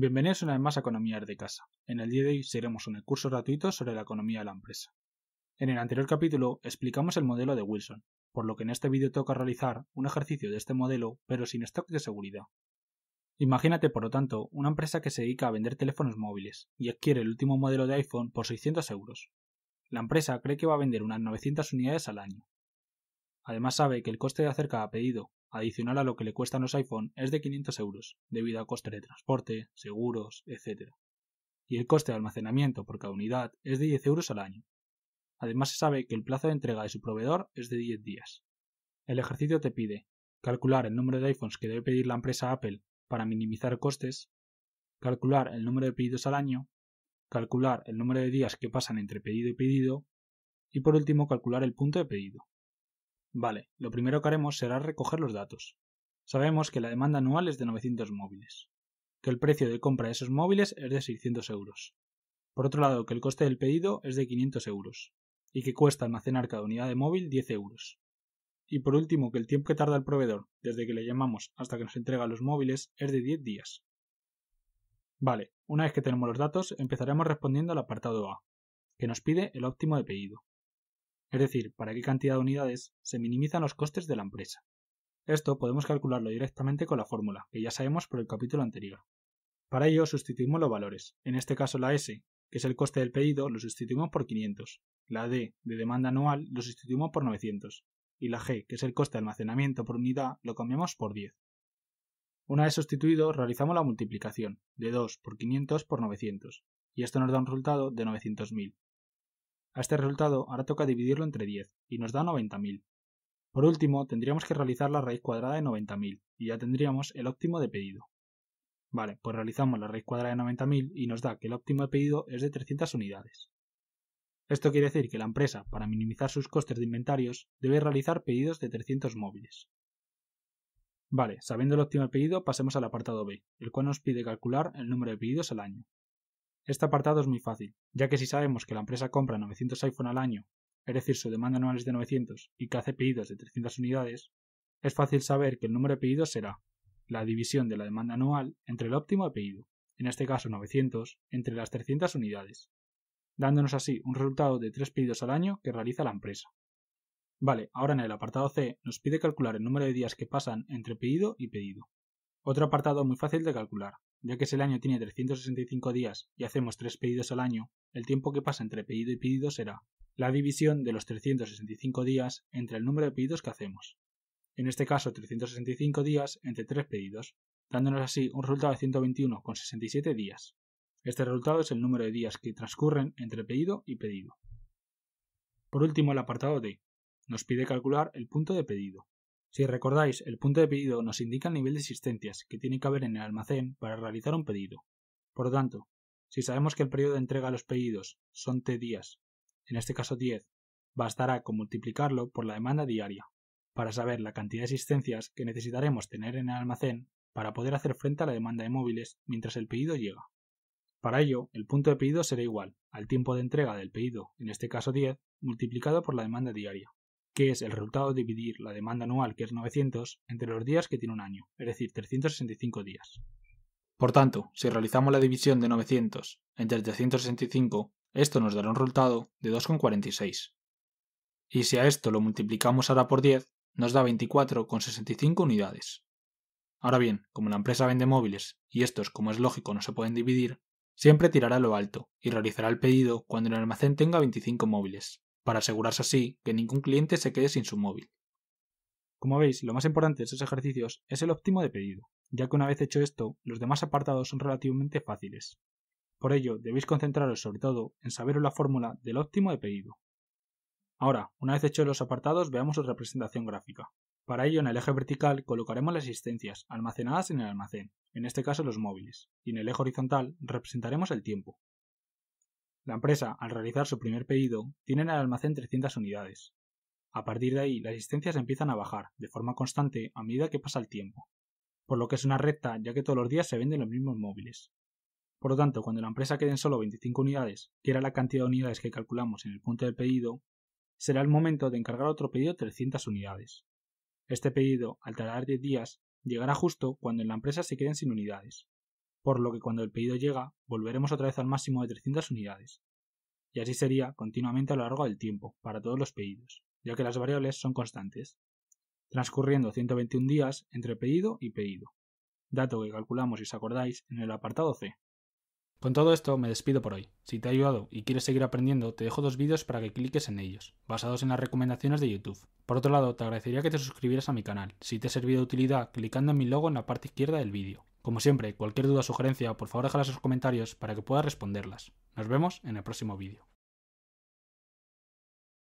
Bienvenidos una vez más a Economía de Casa. En el día de hoy seremos un curso gratuito sobre la economía de la empresa. En el anterior capítulo explicamos el modelo de Wilson, por lo que en este vídeo toca realizar un ejercicio de este modelo pero sin stock de seguridad. Imagínate, por lo tanto, una empresa que se dedica a vender teléfonos móviles y adquiere el último modelo de iPhone por 600 euros. La empresa cree que va a vender unas 900 unidades al año. Además sabe que el coste de hacer cada pedido adicional a lo que le cuestan los iPhone, es de 500 euros, debido a coste de transporte, seguros, etc. Y el coste de almacenamiento por cada unidad es de 10 euros al año. Además se sabe que el plazo de entrega de su proveedor es de 10 días. El ejercicio te pide calcular el número de iPhones que debe pedir la empresa Apple para minimizar costes, calcular el número de pedidos al año, calcular el número de días que pasan entre pedido y pedido, y por último calcular el punto de pedido. Vale, lo primero que haremos será recoger los datos. Sabemos que la demanda anual es de 900 móviles, que el precio de compra de esos móviles es de 600 euros. Por otro lado, que el coste del pedido es de 500 euros, y que cuesta almacenar cada unidad de móvil 10 euros. Y por último, que el tiempo que tarda el proveedor desde que le llamamos hasta que nos entrega los móviles es de 10 días. Vale, una vez que tenemos los datos, empezaremos respondiendo al apartado A, que nos pide el óptimo de pedido es decir, para qué cantidad de unidades se minimizan los costes de la empresa. Esto podemos calcularlo directamente con la fórmula, que ya sabemos por el capítulo anterior. Para ello sustituimos los valores, en este caso la S, que es el coste del pedido, lo sustituimos por 500, la D, de demanda anual, lo sustituimos por 900, y la G, que es el coste de almacenamiento por unidad, lo cambiamos por 10. Una vez sustituido, realizamos la multiplicación, de 2 por 500 por 900, y esto nos da un resultado de 900.000, a este resultado ahora toca dividirlo entre 10, y nos da 90.000. Por último, tendríamos que realizar la raíz cuadrada de 90.000, y ya tendríamos el óptimo de pedido. Vale, pues realizamos la raíz cuadrada de 90.000 y nos da que el óptimo de pedido es de 300 unidades. Esto quiere decir que la empresa, para minimizar sus costes de inventarios, debe realizar pedidos de 300 móviles. Vale, sabiendo el óptimo de pedido, pasemos al apartado B, el cual nos pide calcular el número de pedidos al año. Este apartado es muy fácil, ya que si sabemos que la empresa compra 900 iPhone al año, es decir, su demanda anual es de 900 y que hace pedidos de 300 unidades, es fácil saber que el número de pedidos será la división de la demanda anual entre el óptimo pedido, en este caso 900, entre las 300 unidades, dándonos así un resultado de 3 pedidos al año que realiza la empresa. Vale, ahora en el apartado C nos pide calcular el número de días que pasan entre pedido y pedido. Otro apartado muy fácil de calcular, ya que si el año tiene 365 días y hacemos tres pedidos al año, el tiempo que pasa entre pedido y pedido será la división de los 365 días entre el número de pedidos que hacemos. En este caso, 365 días entre tres pedidos, dándonos así un resultado de 121,67 días. Este resultado es el número de días que transcurren entre pedido y pedido. Por último, el apartado D nos pide calcular el punto de pedido. Si recordáis, el punto de pedido nos indica el nivel de existencias que tiene que haber en el almacén para realizar un pedido. Por lo tanto, si sabemos que el periodo de entrega de los pedidos son t días, en este caso 10, bastará con multiplicarlo por la demanda diaria, para saber la cantidad de existencias que necesitaremos tener en el almacén para poder hacer frente a la demanda de móviles mientras el pedido llega. Para ello, el punto de pedido será igual al tiempo de entrega del pedido, en este caso 10, multiplicado por la demanda diaria que es el resultado de dividir la demanda anual, que es 900, entre los días que tiene un año, es decir, 365 días. Por tanto, si realizamos la división de 900 entre 365, esto nos dará un resultado de 2,46. Y si a esto lo multiplicamos ahora por 10, nos da 24,65 unidades. Ahora bien, como la empresa vende móviles y estos, como es lógico, no se pueden dividir, siempre tirará lo alto y realizará el pedido cuando el almacén tenga 25 móviles, para asegurarse así que ningún cliente se quede sin su móvil. Como veis, lo más importante de estos ejercicios es el óptimo de pedido, ya que una vez hecho esto, los demás apartados son relativamente fáciles. Por ello, debéis concentraros sobre todo en saber la fórmula del óptimo de pedido. Ahora, una vez hechos los apartados, veamos su representación gráfica. Para ello, en el eje vertical colocaremos las existencias almacenadas en el almacén, en este caso los móviles, y en el eje horizontal representaremos el tiempo, la empresa, al realizar su primer pedido, tiene en el almacén 300 unidades. A partir de ahí, las existencias empiezan a bajar, de forma constante, a medida que pasa el tiempo, por lo que es una recta, ya que todos los días se venden los mismos móviles. Por lo tanto, cuando la empresa quede en solo 25 unidades, que era la cantidad de unidades que calculamos en el punto del pedido, será el momento de encargar otro pedido 300 unidades. Este pedido, al tardar 10 días, llegará justo cuando en la empresa se queden sin unidades, por lo que cuando el pedido llega volveremos otra vez al máximo de 300 unidades. Y así sería continuamente a lo largo del tiempo, para todos los pedidos, ya que las variables son constantes, transcurriendo 121 días entre pedido y pedido, dato que calculamos, si os acordáis, en el apartado C. Con todo esto me despido por hoy. Si te ha ayudado y quieres seguir aprendiendo, te dejo dos vídeos para que cliques en ellos, basados en las recomendaciones de YouTube. Por otro lado, te agradecería que te suscribieras a mi canal, si te ha servido de utilidad, clicando en mi logo en la parte izquierda del vídeo. Como siempre, cualquier duda o sugerencia, por favor déjalas en los comentarios para que pueda responderlas. Nos vemos en el próximo vídeo.